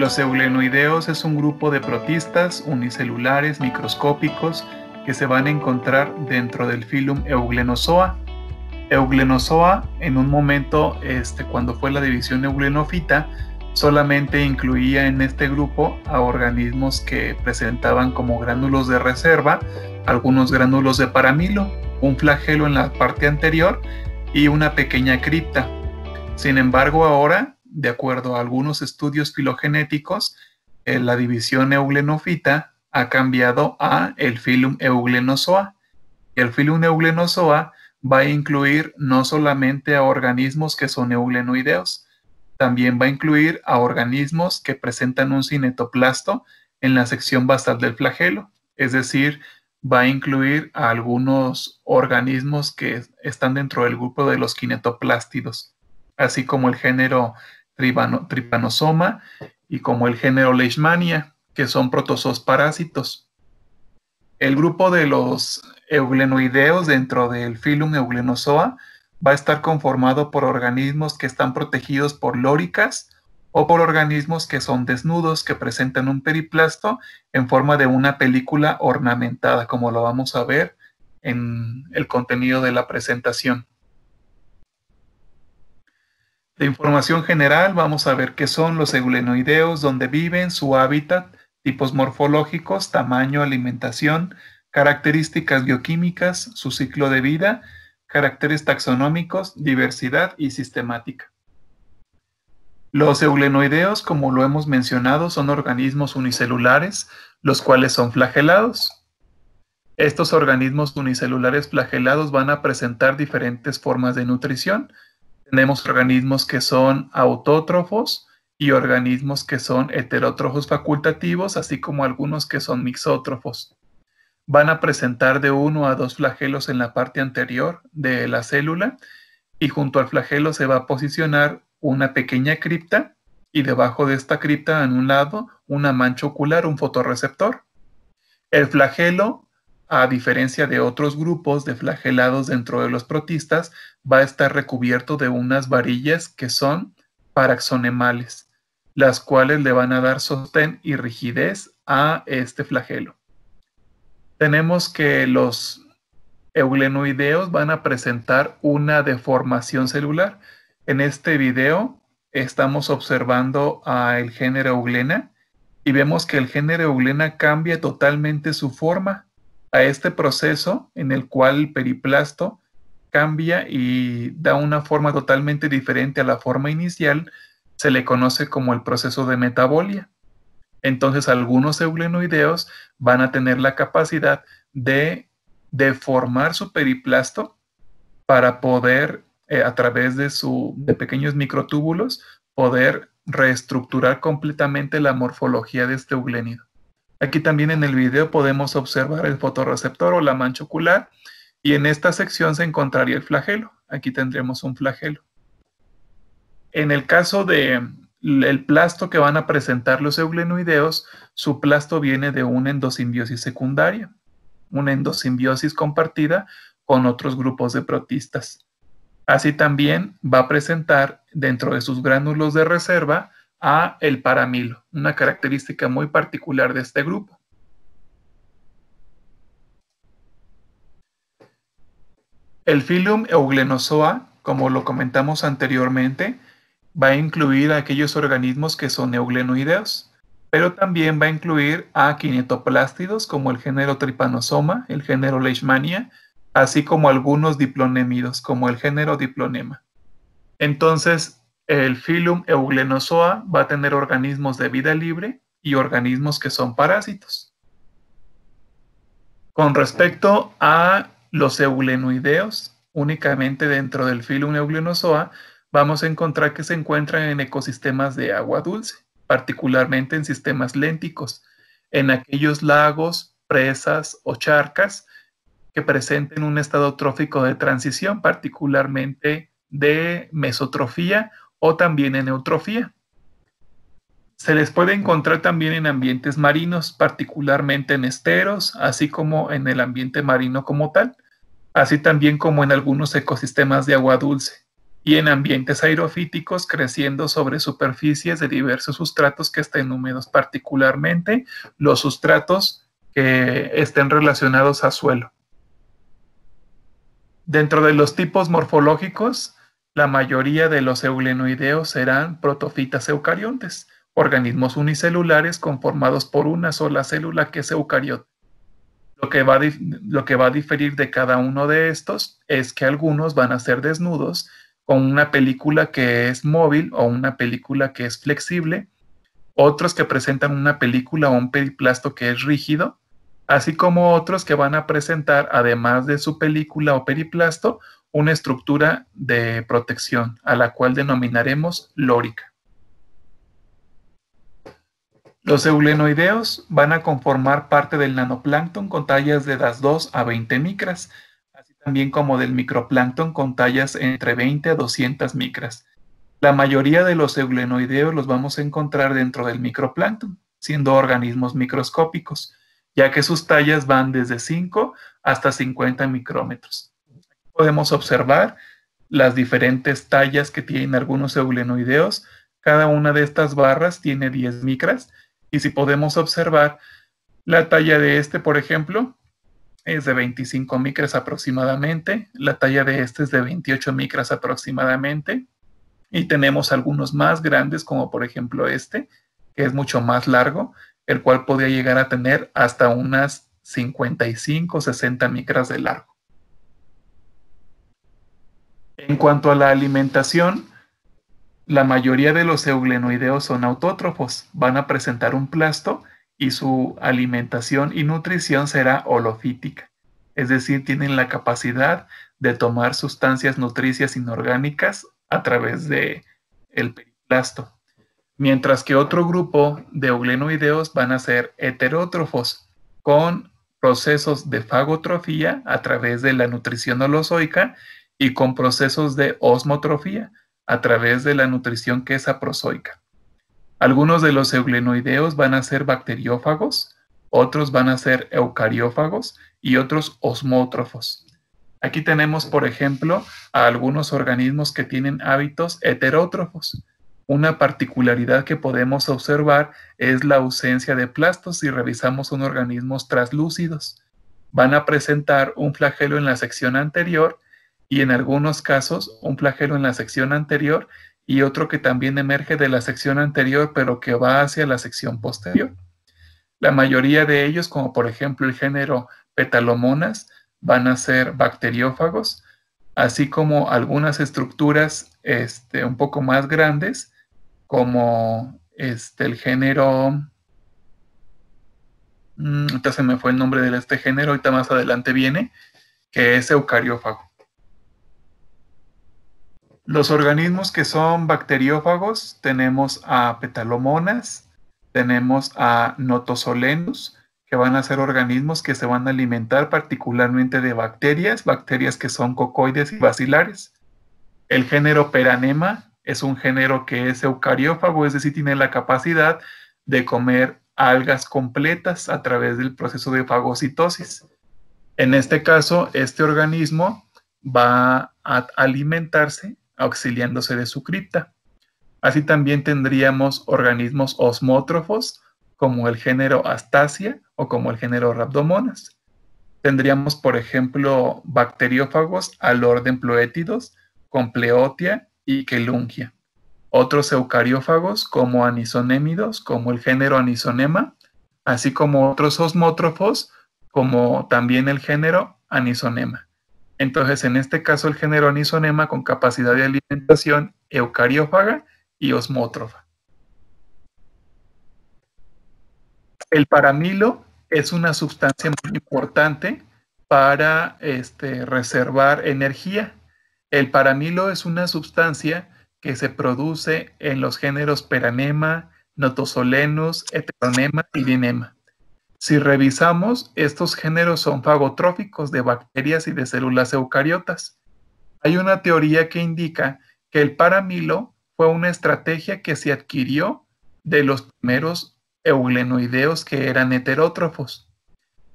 Los euglenoideos es un grupo de protistas unicelulares microscópicos que se van a encontrar dentro del filum Euglenozoa. Euglenozoa, en un momento, este, cuando fue la división Euglenofita, solamente incluía en este grupo a organismos que presentaban como gránulos de reserva, algunos gránulos de paramilo, un flagelo en la parte anterior y una pequeña cripta. Sin embargo, ahora de acuerdo a algunos estudios filogenéticos, eh, la división euglenofita ha cambiado a el filum euglenozoa. El filum euglenozoa va a incluir no solamente a organismos que son euglenoideos, también va a incluir a organismos que presentan un cinetoplasto en la sección basal del flagelo, es decir, va a incluir a algunos organismos que están dentro del grupo de los kinetoplástidos, así como el género tripanosoma y como el género Leishmania, que son protozoos parásitos. El grupo de los euglenoideos dentro del filum euglenozoa va a estar conformado por organismos que están protegidos por lóricas o por organismos que son desnudos, que presentan un periplasto en forma de una película ornamentada, como lo vamos a ver en el contenido de la presentación. De información general vamos a ver qué son los eulenoideos, dónde viven, su hábitat, tipos morfológicos, tamaño, alimentación, características bioquímicas, su ciclo de vida, caracteres taxonómicos, diversidad y sistemática. Los eulenoideos, como lo hemos mencionado, son organismos unicelulares, los cuales son flagelados. Estos organismos unicelulares flagelados van a presentar diferentes formas de nutrición, tenemos organismos que son autótrofos y organismos que son heterótrofos facultativos, así como algunos que son mixótrofos. Van a presentar de uno a dos flagelos en la parte anterior de la célula y junto al flagelo se va a posicionar una pequeña cripta y debajo de esta cripta en un lado una mancha ocular, un fotorreceptor. El flagelo a diferencia de otros grupos de flagelados dentro de los protistas, va a estar recubierto de unas varillas que son paraxonemales, las cuales le van a dar sostén y rigidez a este flagelo. Tenemos que los euglenoideos van a presentar una deformación celular. En este video estamos observando al género euglena y vemos que el género euglena cambia totalmente su forma a este proceso en el cual el periplasto cambia y da una forma totalmente diferente a la forma inicial, se le conoce como el proceso de metabolia. Entonces algunos euglenoideos van a tener la capacidad de deformar su periplasto para poder, eh, a través de, su, pequeños microtúbulos, poder reestructurar completamente la morfología de este euglenido. Aquí también en el video podemos observar el fotorreceptor o la mancha ocular y en esta sección se encontraría el flagelo. Aquí tendremos un flagelo. En el caso del el plasto que van a presentar los euglenoideos, su plasto viene de una endosimbiosis secundaria, una endosimbiosis compartida con otros grupos de protistas. Así también va a presentar dentro de sus gránulos de reserva a el paramilo, una característica muy particular de este grupo. El filum Euglenozoa, como lo comentamos anteriormente, va a incluir a aquellos organismos que son euglenoideos, pero también va a incluir a quinetoplástidos como el género Trypanosoma, el género Leishmania, así como algunos diplonémidos como el género Diplonema. Entonces, el filum Euglenozoa va a tener organismos de vida libre y organismos que son parásitos. Con respecto a los euglenoideos, únicamente dentro del filum Euglenozoa vamos a encontrar que se encuentran en ecosistemas de agua dulce, particularmente en sistemas lénticos, en aquellos lagos, presas o charcas que presenten un estado trófico de transición, particularmente de mesotrofía o también en eutrofía. Se les puede encontrar también en ambientes marinos, particularmente en esteros, así como en el ambiente marino como tal, así también como en algunos ecosistemas de agua dulce, y en ambientes aerofíticos creciendo sobre superficies de diversos sustratos que estén húmedos, particularmente los sustratos que estén relacionados a suelo. Dentro de los tipos morfológicos, la mayoría de los eulenoideos serán protofitas eucariontes, organismos unicelulares conformados por una sola célula que es eucariota. Lo que, va lo que va a diferir de cada uno de estos es que algunos van a ser desnudos con una película que es móvil o una película que es flexible, otros que presentan una película o un periplasto que es rígido, así como otros que van a presentar, además de su película o periplasto, una estructura de protección a la cual denominaremos lórica. Los eulenoideos van a conformar parte del nanoplancton con tallas de las 2 a 20 micras, así también como del microplancton con tallas entre 20 a 200 micras. La mayoría de los eulenoideos los vamos a encontrar dentro del microplancton, siendo organismos microscópicos, ya que sus tallas van desde 5 hasta 50 micrómetros podemos observar las diferentes tallas que tienen algunos eulenoideos, Cada una de estas barras tiene 10 micras y si podemos observar la talla de este, por ejemplo, es de 25 micras aproximadamente, la talla de este es de 28 micras aproximadamente y tenemos algunos más grandes como por ejemplo este, que es mucho más largo, el cual podría llegar a tener hasta unas 55 60 micras de largo. En cuanto a la alimentación, la mayoría de los euglenoideos son autótrofos, van a presentar un plasto y su alimentación y nutrición será holofítica, es decir, tienen la capacidad de tomar sustancias nutricias inorgánicas a través de el periplasto. Mientras que otro grupo de euglenoideos van a ser heterótrofos con procesos de fagotrofía a través de la nutrición holozoica y con procesos de osmotrofía a través de la nutrición que es Algunos de los euglenoideos van a ser bacteriófagos, otros van a ser eucariófagos y otros osmótrofos. Aquí tenemos, por ejemplo, a algunos organismos que tienen hábitos heterótrofos. Una particularidad que podemos observar es la ausencia de plastos si revisamos son organismos traslúcidos. Van a presentar un flagelo en la sección anterior y en algunos casos un flagelo en la sección anterior y otro que también emerge de la sección anterior pero que va hacia la sección posterior. La mayoría de ellos, como por ejemplo el género Petalomonas, van a ser bacteriófagos, así como algunas estructuras este, un poco más grandes, como este, el género... Mm, ahorita se me fue el nombre de este género, ahorita más adelante viene, que es eucariófago. Los organismos que son bacteriófagos, tenemos a petalomonas, tenemos a notosolenus, que van a ser organismos que se van a alimentar particularmente de bacterias, bacterias que son cocoides y bacilares. El género Peranema es un género que es eucariófago, es decir, tiene la capacidad de comer algas completas a través del proceso de fagocitosis. En este caso, este organismo va a alimentarse auxiliándose de su cripta. Así también tendríamos organismos osmótrofos, como el género Astasia o como el género Rhabdomonas. Tendríamos, por ejemplo, bacteriófagos al orden Ploétidos, con Pleotia y Quelungia. Otros eucariófagos, como anisonémidos, como el género Anisonema, así como otros osmótrofos, como también el género Anisonema. Entonces, en este caso, el género anisonema con capacidad de alimentación eucariófaga y osmótrofa. El paramilo es una sustancia muy importante para este, reservar energía. El paramilo es una sustancia que se produce en los géneros peranema, notosolenus, heteronema y dinema. Si revisamos, estos géneros son fagotróficos de bacterias y de células eucariotas. Hay una teoría que indica que el paramilo fue una estrategia que se adquirió de los primeros euglenoideos que eran heterótrofos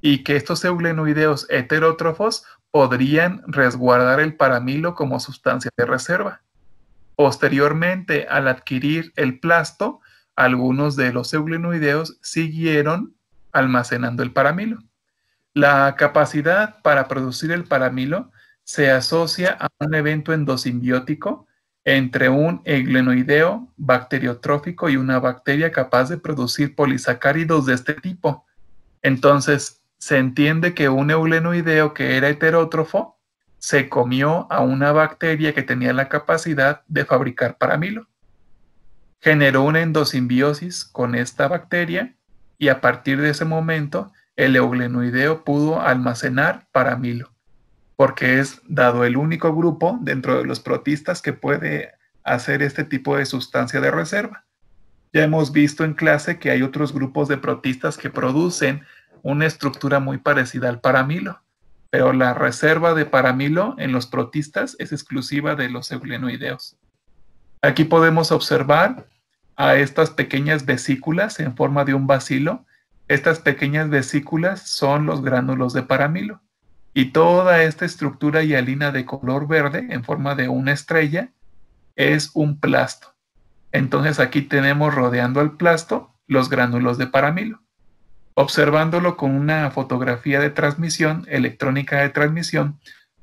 y que estos euglenoideos heterótrofos podrían resguardar el paramilo como sustancia de reserva. Posteriormente, al adquirir el plasto, algunos de los euglenoideos siguieron almacenando el paramilo. La capacidad para producir el paramilo se asocia a un evento endosimbiótico entre un eglenoideo bacteriotrófico y una bacteria capaz de producir polisacáridos de este tipo. Entonces, se entiende que un euglenoideo que era heterótrofo se comió a una bacteria que tenía la capacidad de fabricar paramilo. Generó una endosimbiosis con esta bacteria y a partir de ese momento el euglenoideo pudo almacenar paramilo, porque es dado el único grupo dentro de los protistas que puede hacer este tipo de sustancia de reserva. Ya hemos visto en clase que hay otros grupos de protistas que producen una estructura muy parecida al paramilo, pero la reserva de paramilo en los protistas es exclusiva de los euglenoideos. Aquí podemos observar a estas pequeñas vesículas en forma de un bacilo. Estas pequeñas vesículas son los gránulos de paramilo. Y toda esta estructura hialina de color verde en forma de una estrella es un plasto. Entonces aquí tenemos rodeando al plasto los gránulos de paramilo. Observándolo con una fotografía de transmisión, electrónica de transmisión,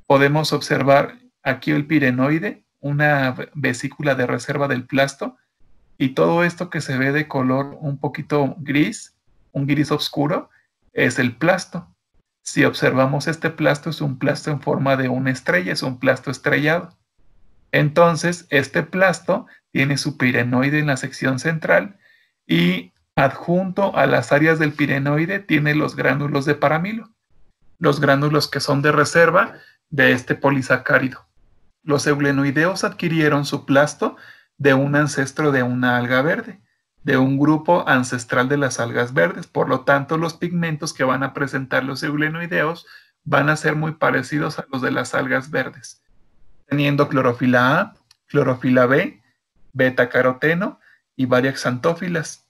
podemos observar aquí el pirenoide, una vesícula de reserva del plasto, y todo esto que se ve de color un poquito gris, un gris oscuro, es el plasto. Si observamos este plasto, es un plasto en forma de una estrella, es un plasto estrellado. Entonces, este plasto tiene su pirenoide en la sección central y adjunto a las áreas del pirenoide tiene los gránulos de paramilo, los gránulos que son de reserva de este polisacárido. Los eulenoideos adquirieron su plasto de un ancestro de una alga verde, de un grupo ancestral de las algas verdes. Por lo tanto, los pigmentos que van a presentar los eulenoideos van a ser muy parecidos a los de las algas verdes, teniendo clorofila A, clorofila B, beta-caroteno y varias xantófilas.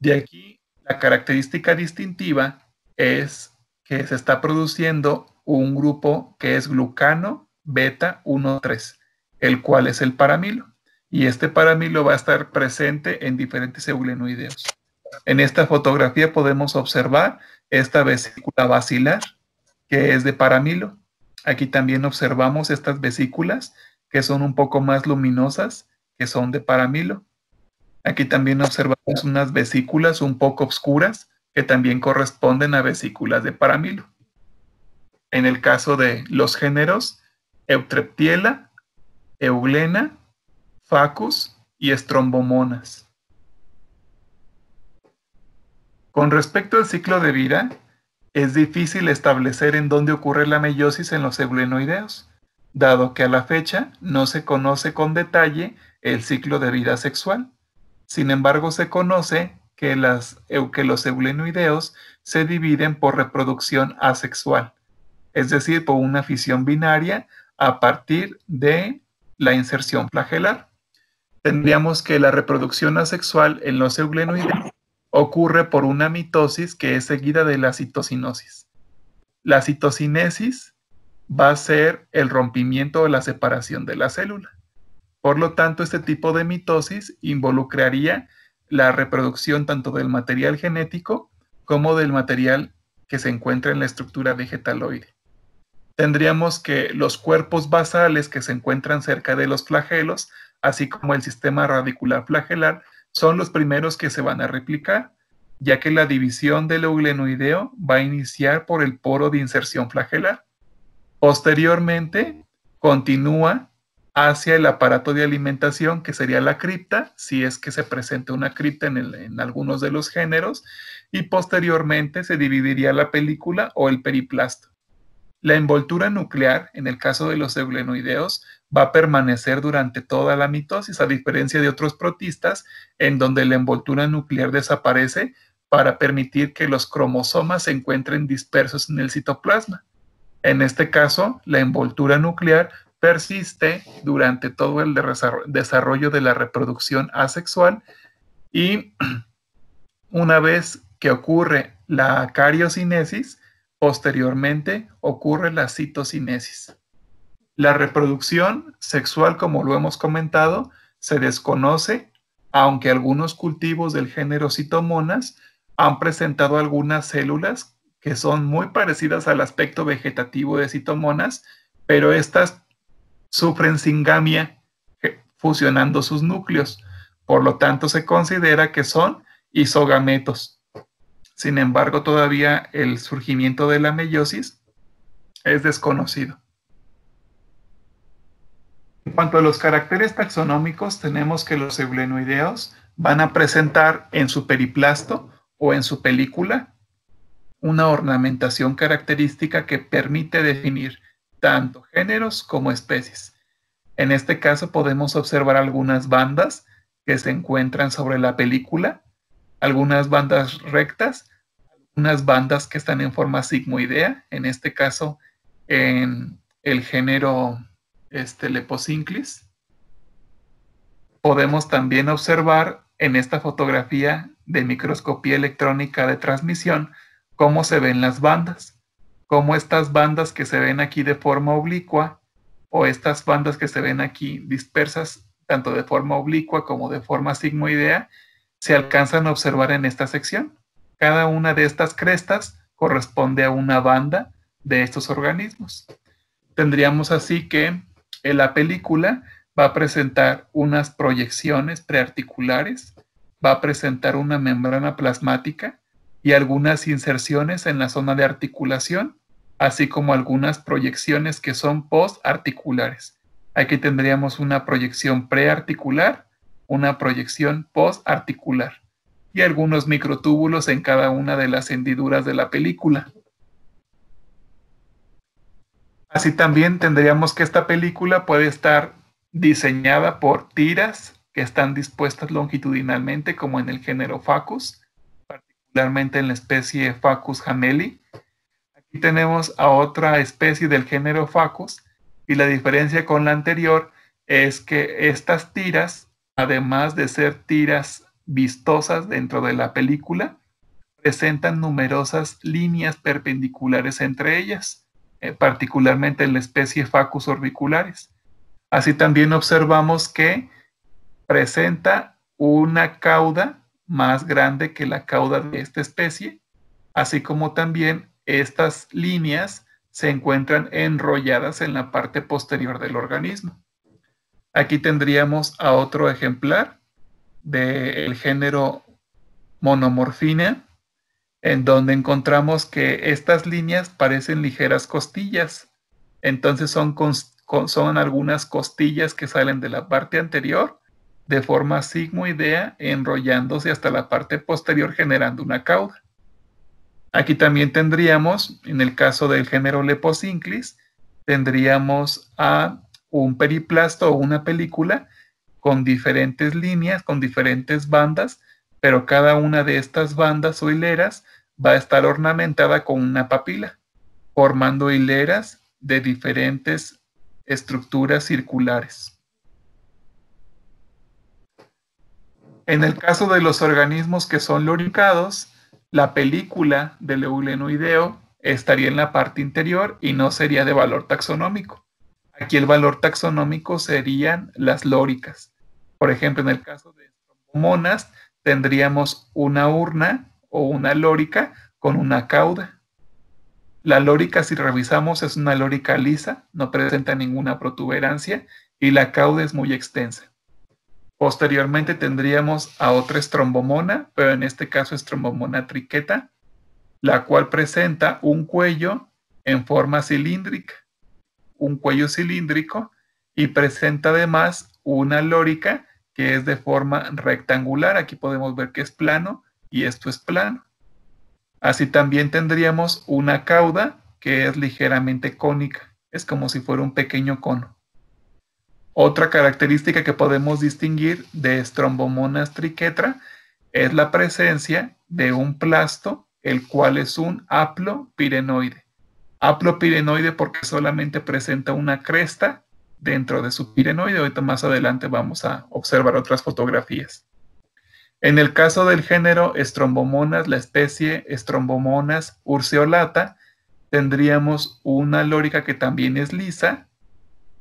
De aquí, la característica distintiva es que se está produciendo un grupo que es glucano beta 1,3, el cual es el paramilo y este paramilo va a estar presente en diferentes euglenoideos. En esta fotografía podemos observar esta vesícula vacilar, que es de paramilo. Aquí también observamos estas vesículas, que son un poco más luminosas, que son de paramilo. Aquí también observamos unas vesículas un poco oscuras, que también corresponden a vesículas de paramilo. En el caso de los géneros, Eutreptiela, Euglena Facus y estrombomonas. Con respecto al ciclo de vida, es difícil establecer en dónde ocurre la meiosis en los eulenoideos, dado que a la fecha no se conoce con detalle el ciclo de vida sexual. Sin embargo, se conoce que, las, los eulenoideos se dividen por reproducción asexual, es decir, por una fisión binaria a partir de la inserción flagelar tendríamos que la reproducción asexual en los euglenoides ocurre por una mitosis que es seguida de la citocinosis. La citocinesis va a ser el rompimiento o la separación de la célula. Por lo tanto, este tipo de mitosis involucraría la reproducción tanto del material genético como del material que se encuentra en la estructura vegetaloide. Tendríamos que los cuerpos basales que se encuentran cerca de los flagelos así como el sistema radicular flagelar, son los primeros que se van a replicar, ya que la división del euglenoideo va a iniciar por el poro de inserción flagelar. Posteriormente, continúa hacia el aparato de alimentación, que sería la cripta, si es que se presenta una cripta en, algunos de los géneros, y posteriormente se dividiría la película o el periplasto. La envoltura nuclear, en el caso de los euglenoideos, va a permanecer durante toda la mitosis, a diferencia de otros protistas, en donde la envoltura nuclear desaparece para permitir que los cromosomas se encuentren dispersos en el citoplasma. En este caso, la envoltura nuclear persiste durante todo el desarrollo de la reproducción asexual y una vez que ocurre la cariocinesis, posteriormente ocurre la citocinesis. La reproducción sexual, como lo hemos comentado, se desconoce, aunque algunos cultivos del género Citomonas han presentado algunas células que son muy parecidas al aspecto vegetativo de Citomonas, pero estas sufren singamia eh, fusionando sus núcleos. Por lo tanto, se considera que son isogametos. Sin embargo, todavía el surgimiento de la meiosis es desconocido. En cuanto a los caracteres taxonómicos, tenemos que los eulenoideos van a presentar en su periplasto o en su película una ornamentación característica que permite definir tanto géneros como especies. En este caso podemos observar algunas bandas que se encuentran sobre la película, algunas bandas rectas, algunas bandas que están en forma sigmoidea, en este caso en el género este leposinclis. podemos también observar en esta fotografía de microscopía electrónica de transmisión cómo se ven las bandas, cómo estas bandas que se ven aquí de forma oblicua o estas bandas que se ven aquí dispersas tanto de forma oblicua como de forma sigmoidea se alcanzan a observar en esta sección. Cada una de estas crestas corresponde a una banda de estos organismos. Tendríamos así que en la película va a presentar unas proyecciones prearticulares, va a presentar una membrana plasmática y algunas inserciones en la zona de articulación, así como algunas proyecciones que son postarticulares. Aquí tendríamos una proyección prearticular, una proyección postarticular y algunos microtúbulos en cada una de las hendiduras de la película. Así también tendríamos que esta película puede estar diseñada por tiras que están dispuestas longitudinalmente, como en el género Facus, particularmente en la especie Facus hameli. Aquí tenemos a otra especie del género Facus, y la diferencia con la anterior es que estas tiras, además de ser tiras vistosas dentro de la película, presentan numerosas líneas perpendiculares entre ellas eh, particularmente en la especie Facus orbicularis. Así también observamos que presenta una cauda más grande que la cauda de esta especie, así como también estas líneas se encuentran enrolladas en la parte posterior del organismo. Aquí tendríamos a otro ejemplar del género Monomorfina en donde encontramos que estas líneas parecen ligeras costillas. Entonces son, algunas costillas que salen de la parte anterior de forma sigmoidea enrollándose hasta la parte posterior generando una cauda. Aquí también tendríamos, en el caso del género Leposinclis, tendríamos a un periplasto o una película con diferentes líneas, con diferentes bandas pero cada una de estas bandas o hileras va a estar ornamentada con una papila, formando hileras de diferentes estructuras circulares. En el caso de los organismos que son loricados, la película del eulenoideo estaría en la parte interior y no sería de valor taxonómico. Aquí el valor taxonómico serían las lóricas. Por ejemplo, en el caso de monas tendríamos una urna o una lórica con una cauda. La lórica, si revisamos, es una lórica lisa, no presenta ninguna protuberancia y la cauda es muy extensa. Posteriormente tendríamos a otra estrombomona, pero en este caso estrombomona triqueta, la cual presenta un cuello en forma cilíndrica, un cuello cilíndrico y presenta además una lórica que es de forma rectangular. Aquí podemos ver que es plano y esto es plano. Así también tendríamos una cauda que es ligeramente cónica. Es como si fuera un pequeño cono. Otra característica que podemos distinguir de Strombomonas triquetra es la presencia de un plasto, el cual es un aplopirenoide. Haplopirenoide porque solamente presenta una cresta dentro de su pirenoide. Ahorita más adelante vamos a observar otras fotografías. En el caso del género Estrombomonas, la especie Estrombomonas urceolata, tendríamos una lórica que también es lisa,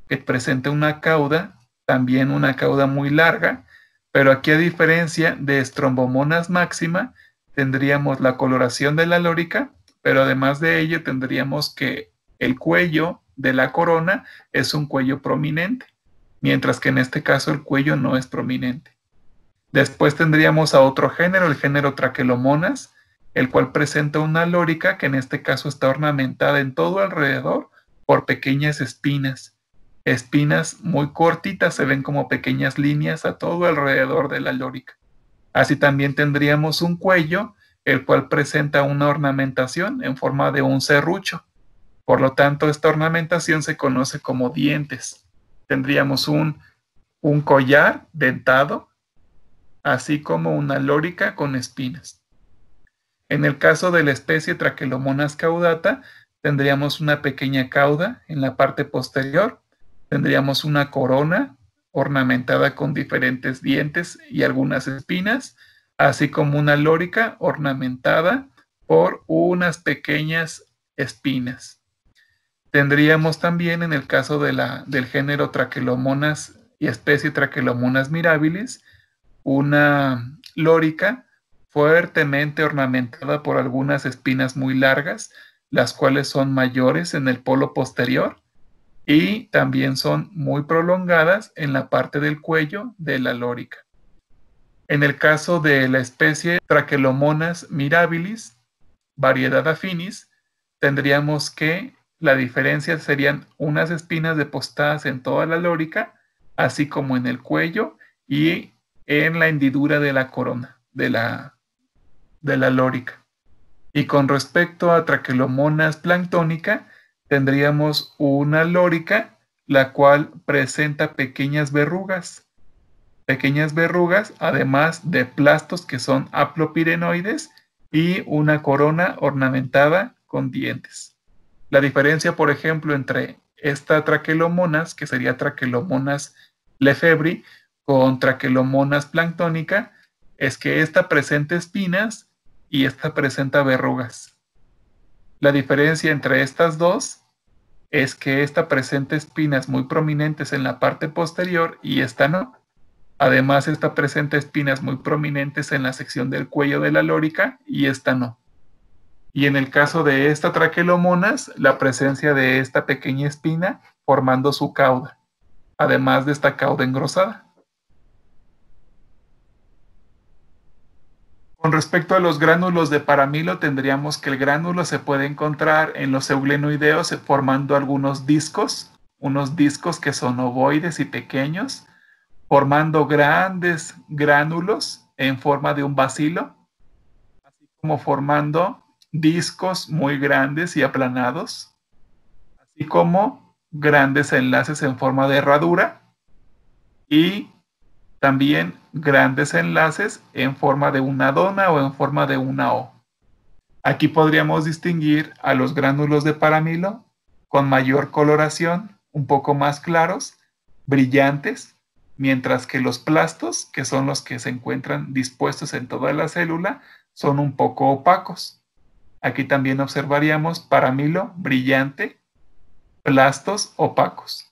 que presenta una cauda, también una cauda muy larga, pero aquí a diferencia de Estrombomonas máxima, tendríamos la coloración de la lórica, pero además de ello tendríamos que el cuello, de la corona es un cuello prominente, mientras que en este caso el cuello no es prominente. Después tendríamos a otro género, el género Traquelomonas, el cual presenta una lórica que en este caso está ornamentada en todo alrededor por pequeñas espinas. Espinas muy cortitas se ven como pequeñas líneas a todo alrededor de la lórica. Así también tendríamos un cuello, el cual presenta una ornamentación en forma de un serrucho, por lo tanto, esta ornamentación se conoce como dientes. Tendríamos un, collar dentado, así como una lórica con espinas. En el caso de la especie Traquelomonas caudata, tendríamos una pequeña cauda en la parte posterior, tendríamos una corona ornamentada con diferentes dientes y algunas espinas, así como una lórica ornamentada por unas pequeñas espinas. Tendríamos también en el caso de la, del género Trachelomonas y especie Trachelomonas mirabilis, una lórica fuertemente ornamentada por algunas espinas muy largas, las cuales son mayores en el polo posterior y también son muy prolongadas en la parte del cuello de la lórica. En el caso de la especie Trachelomonas mirabilis, variedad affinis, tendríamos que la diferencia serían unas espinas depositadas en toda la lórica, así como en el cuello y en la hendidura de la corona, de la, de la lórica. Y con respecto a Traquelomonas planctónica, tendríamos una lórica, la cual presenta pequeñas verrugas. Pequeñas verrugas, además de plastos que son aplopirenoides y una corona ornamentada con dientes. La diferencia, por ejemplo, entre esta traquelomonas, que sería traquelomonas lefebri, con traquelomonas planctónica, es que esta presenta espinas y esta presenta verrugas. La diferencia entre estas dos es que esta presenta espinas muy prominentes en la parte posterior y esta no. Además, esta presenta espinas muy prominentes en la sección del cuello de la lórica y esta no y en el caso de esta traquelomonas, la presencia de esta pequeña espina formando su cauda, además de esta cauda engrosada. Con respecto a los gránulos de paramilo, tendríamos que el gránulo se puede encontrar en los euglenoideos eh, formando algunos discos, unos discos que son ovoides y pequeños, formando grandes gránulos en forma de un bacilo, así como formando discos muy grandes y aplanados, así como grandes enlaces en forma de herradura y también grandes enlaces en forma de una dona o en forma de una O. Aquí podríamos distinguir a los gránulos de paramilo con mayor coloración, un poco más claros, brillantes, mientras que los plastos, que son los que se encuentran dispuestos en toda la célula, son un poco opacos. Aquí también observaríamos paramilo brillante, plastos opacos.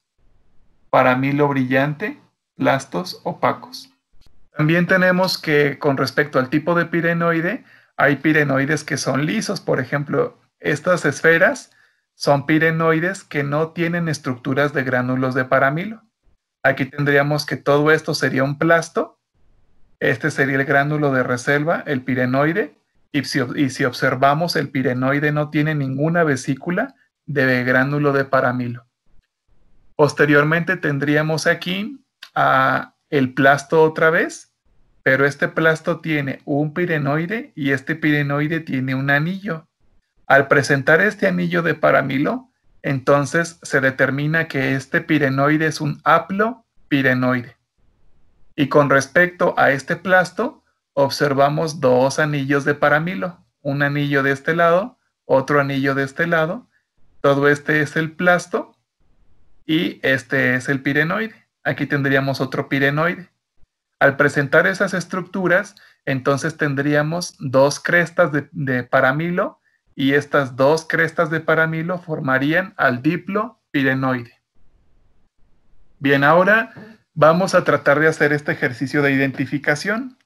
Paramilo brillante, plastos opacos. También tenemos que con respecto al tipo de pirenoide, hay pirenoides que son lisos, por ejemplo, estas esferas son pirenoides que no tienen estructuras de gránulos de paramilo. Aquí tendríamos que todo esto sería un plasto. Este sería el gránulo de reserva, el pirenoide, y si, observamos, el pirenoide no tiene ninguna vesícula de gránulo de paramilo. Posteriormente tendríamos aquí el plasto otra vez, pero este plasto tiene un pirenoide y este pirenoide tiene un anillo. Al presentar este anillo de paramilo, entonces se determina que este pirenoide es un haplopirenoide. pirenoide. Y con respecto a este plasto, observamos dos anillos de paramilo, un anillo de este lado, otro anillo de este lado, todo este es el plasto y este es el pirenoide. Aquí tendríamos otro pirenoide. Al presentar esas estructuras, entonces tendríamos dos crestas de, paramilo y estas dos crestas de paramilo formarían al diplo pirenoide. Bien, ahora vamos a tratar de hacer este ejercicio de identificación.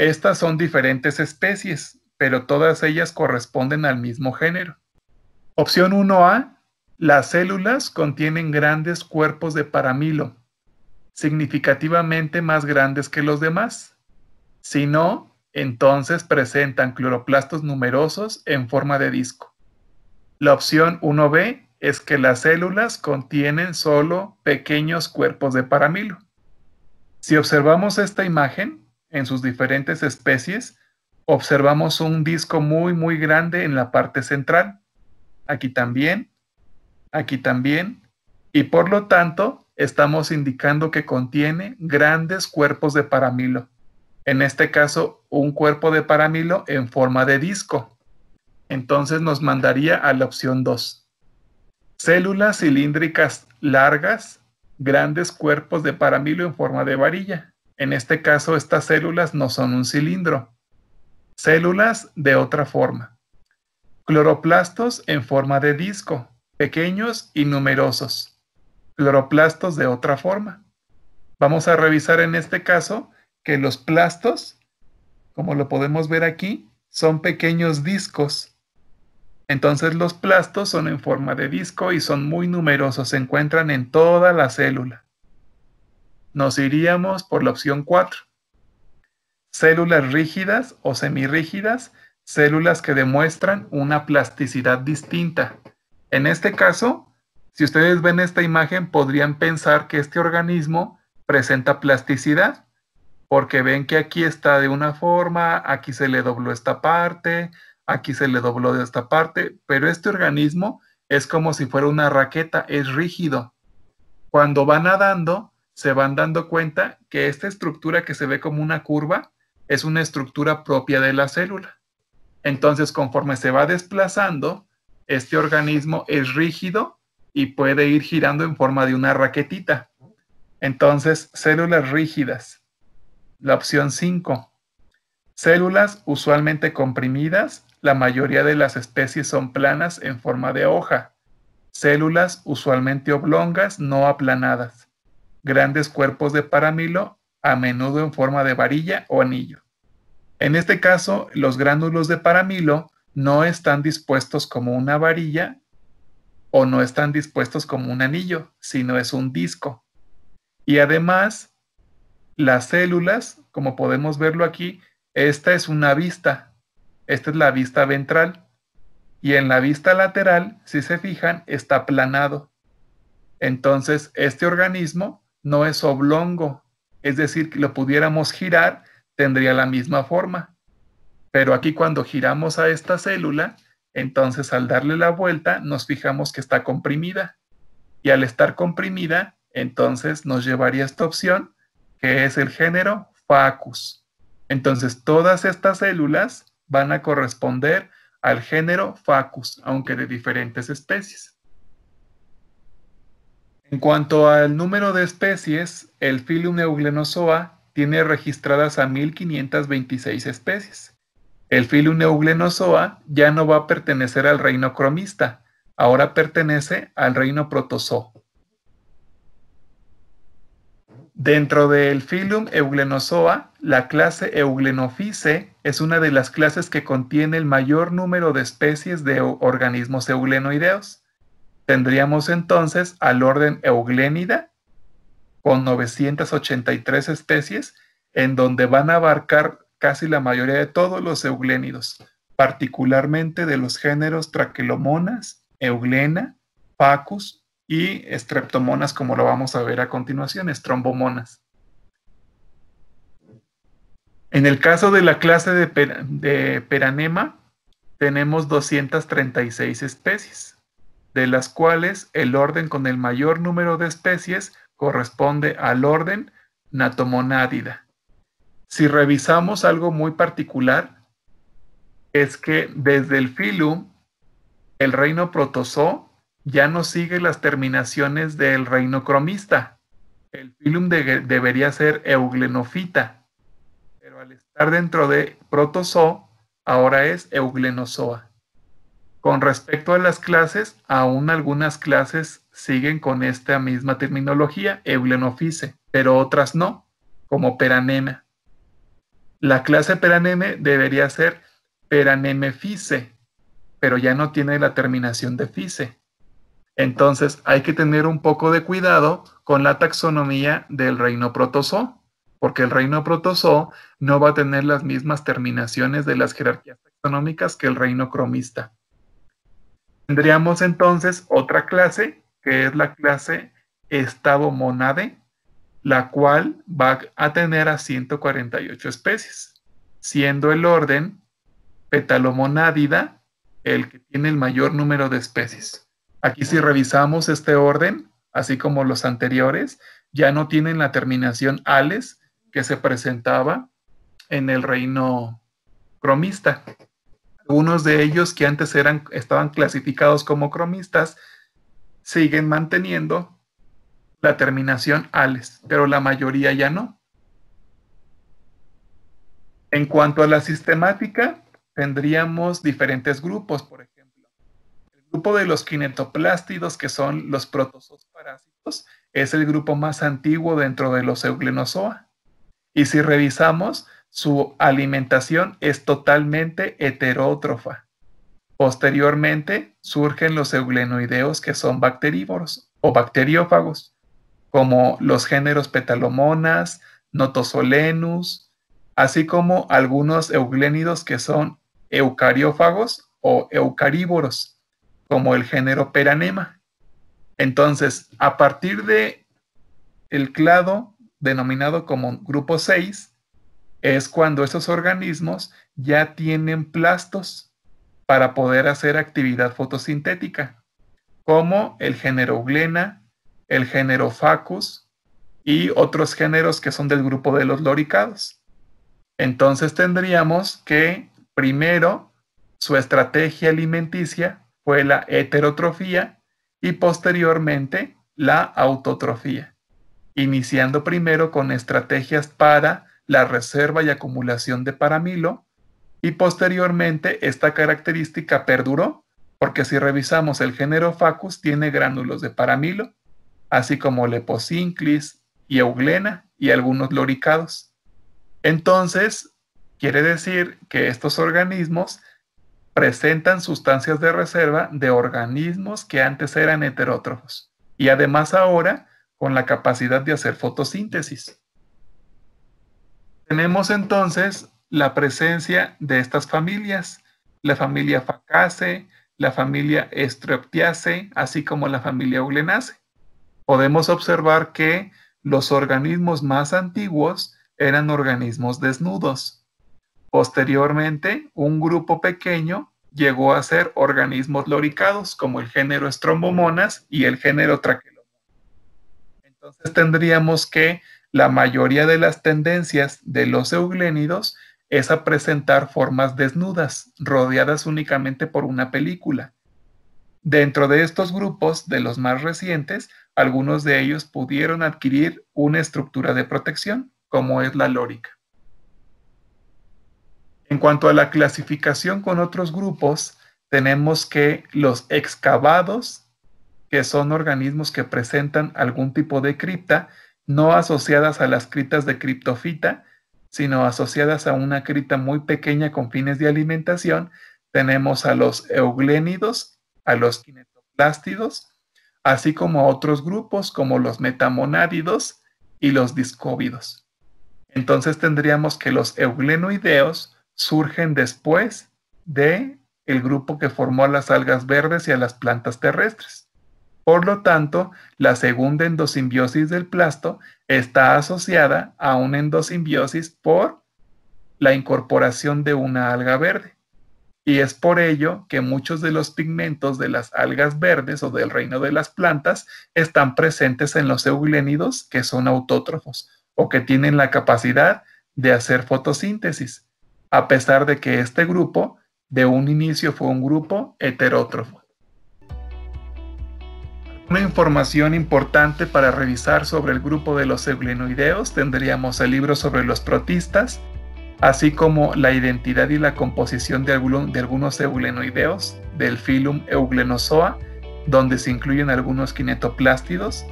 Estas son diferentes especies, pero todas ellas corresponden al mismo género. Opción 1A. Las células contienen grandes cuerpos de paramilo, significativamente más grandes que los demás. Si no, entonces presentan cloroplastos numerosos en forma de disco. La opción 1B es que las células contienen solo pequeños cuerpos de paramilo. Si observamos esta imagen, en sus diferentes especies, observamos un disco muy, muy grande en la parte central. Aquí también, aquí también, y por lo tanto estamos indicando que contiene grandes cuerpos de paramilo. En este caso, un cuerpo de paramilo en forma de disco. Entonces nos mandaría a la opción 2. Células cilíndricas largas, grandes cuerpos de paramilo en forma de varilla. En este caso, estas células no son un cilindro, células de otra forma. Cloroplastos en forma de disco, pequeños y numerosos. Cloroplastos de otra forma. Vamos a revisar en este caso que los plastos, como lo podemos ver aquí, son pequeños discos. Entonces los plastos son en forma de disco y son muy numerosos, se encuentran en toda la célula nos iríamos por la opción 4. Células rígidas o semirrígidas, células que demuestran una plasticidad distinta. En este caso, si ustedes ven esta imagen, podrían pensar que este organismo presenta plasticidad, porque ven que aquí está de una forma, aquí se le dobló esta parte, aquí se le dobló de esta parte, pero este organismo es como si fuera una raqueta, es rígido. Cuando va nadando, se van dando cuenta que esta estructura que se ve como una curva es una estructura propia de la célula. Entonces, conforme se va desplazando, este organismo es rígido y puede ir girando en forma de una raquetita. Entonces, células rígidas. La opción 5. Células usualmente comprimidas. La mayoría de las especies son planas en forma de hoja. Células usualmente oblongas, no aplanadas grandes cuerpos de paramilo, a menudo en forma de varilla o anillo. En este caso, los gránulos de paramilo no están dispuestos como una varilla o no están dispuestos como un anillo, sino es un disco. Y además, las células, como podemos verlo aquí, esta es una vista. Esta es la vista ventral. Y en la vista lateral, si se fijan, está aplanado. Entonces, este organismo no es oblongo, es decir, que lo pudiéramos girar, tendría la misma forma. Pero aquí cuando giramos a esta célula, entonces al darle la vuelta nos fijamos que está comprimida. Y al estar comprimida, entonces nos llevaría esta opción, que es el género Facus. Entonces todas estas células van a corresponder al género Facus, aunque de diferentes especies. En cuanto al número de especies, el filum Euglenozoa tiene registradas a 1526 especies. El filum Euglenozoa ya no va a pertenecer al reino cromista, ahora pertenece al reino protozoo. Dentro del filum Euglenozoa, la clase Euglenophyce es una de las clases que contiene el mayor número de especies de organismos euglenoideos tendríamos entonces al orden Euglénida con 983 especies, en donde van a abarcar casi la mayoría de todos los euglénidos, particularmente de los géneros Traquelomonas, Euglena, Pacus y Streptomonas, como lo vamos a ver a continuación, estrombomonas. En el caso de la clase de Peranema, tenemos 236 especies de las cuales el orden con el mayor número de especies corresponde al orden natomonádida. Si revisamos algo muy particular, es que desde el filum, el reino protozoo ya no sigue las terminaciones del reino cromista. El filum debería ser euglenofita, pero al estar dentro de protozoo, ahora es euglenozoa. Con respecto a las clases, aún algunas clases siguen con esta misma terminología, Eulenofice, pero otras no, como peranema. La clase peraneme debería ser peranemefice, pero ya no tiene la terminación de fice. Entonces hay que tener un poco de cuidado con la taxonomía del reino protozoo, porque el reino protozoo no va a tener las mismas terminaciones de las jerarquías taxonómicas que el reino cromista. Tendríamos entonces otra clase, que es la clase Estado la cual va a tener a 148 especies, siendo el orden Petalomonadida el que tiene el mayor número de especies. Aquí si revisamos este orden, así como los anteriores, ya no tienen la terminación ales que se presentaba en el reino cromista algunos de ellos que antes eran, estaban clasificados como cromistas siguen manteniendo la terminación ales, pero la mayoría ya no. En cuanto a la sistemática, tendríamos diferentes grupos, por ejemplo. El grupo de los kinetoplástidos, que son los protozoos parásitos, es el grupo más antiguo dentro de los euglenozoa. Y si revisamos, su alimentación es totalmente heterótrofa. Posteriormente surgen los euglenoideos que son bacterívoros o bacteriófagos, como los géneros Petalomonas, Notosolenus, así como algunos euglénidos que son eucariófagos o eucarívoros, como el género Peranema. Entonces, a partir de el clado denominado como grupo 6, es cuando esos organismos ya tienen plastos para poder hacer actividad fotosintética, como el género glena, el género Facus y otros géneros que son del grupo de los loricados. Entonces tendríamos que primero su estrategia alimenticia fue la heterotrofía y posteriormente la autotrofía, iniciando primero con estrategias para la reserva y acumulación de paramilo, y posteriormente esta característica perduró, porque si revisamos el género Facus tiene gránulos de paramilo, así como leposinclis y euglena y algunos loricados. Entonces, quiere decir que estos organismos presentan sustancias de reserva de organismos que antes eran heterótrofos y además ahora con la capacidad de hacer fotosíntesis. Tenemos entonces la presencia de estas familias, la familia Facace, la familia Estreoptiace, así como la familia Eulenace. Podemos observar que los organismos más antiguos eran organismos desnudos. Posteriormente, un grupo pequeño llegó a ser organismos loricados, como el género Estrombomonas y el género Trachelomonas. Entonces tendríamos que la mayoría de las tendencias de los euglénidos es a presentar formas desnudas, rodeadas únicamente por una película. Dentro de estos grupos, de los más recientes, algunos de ellos pudieron adquirir una estructura de protección, como es la lórica. En cuanto a la clasificación con otros grupos, tenemos que los excavados, que son organismos que presentan algún tipo de cripta, no asociadas a las critas de criptofita, sino asociadas a una crita muy pequeña con fines de alimentación, tenemos a los euglénidos, a los kinetoplastidos, así como a otros grupos como los metamonádidos y los discóvidos. Entonces tendríamos que los euglenoideos surgen después de el grupo que formó a las algas verdes y a las plantas terrestres. Por lo tanto, la segunda endosimbiosis del plasto está asociada a una endosimbiosis por la incorporación de una alga verde. Y es por ello que muchos de los pigmentos de las algas verdes o del reino de las plantas están presentes en los euglenidos que son autótrofos o que tienen la capacidad de hacer fotosíntesis, a pesar de que este grupo de un inicio fue un grupo heterótrofo. Una información importante para revisar sobre el grupo de los euglenoideos tendríamos el libro sobre los protistas, así como la identidad y la composición de, algunos, de euglenoideos del filum Euglenozoa, donde se incluyen algunos kinetoplástidos,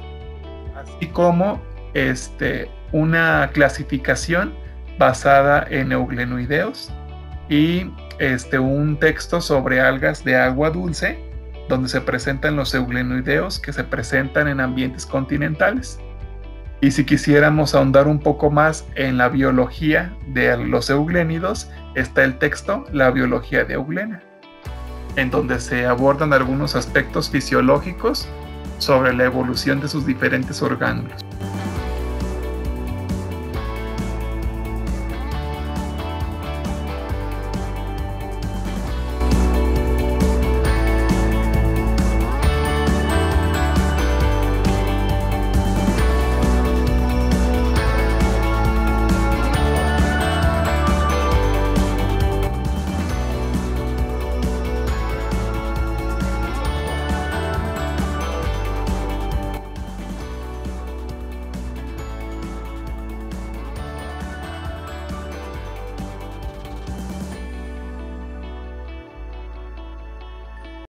así como este, una clasificación basada en euglenoideos y este, un texto sobre algas de agua dulce donde se presentan los euglenoideos que se presentan en ambientes continentales. Y si quisiéramos ahondar un poco más en la biología de los euglenidos está el texto La biología de Euglena, en donde se abordan algunos aspectos fisiológicos sobre la evolución de sus diferentes orgánulos.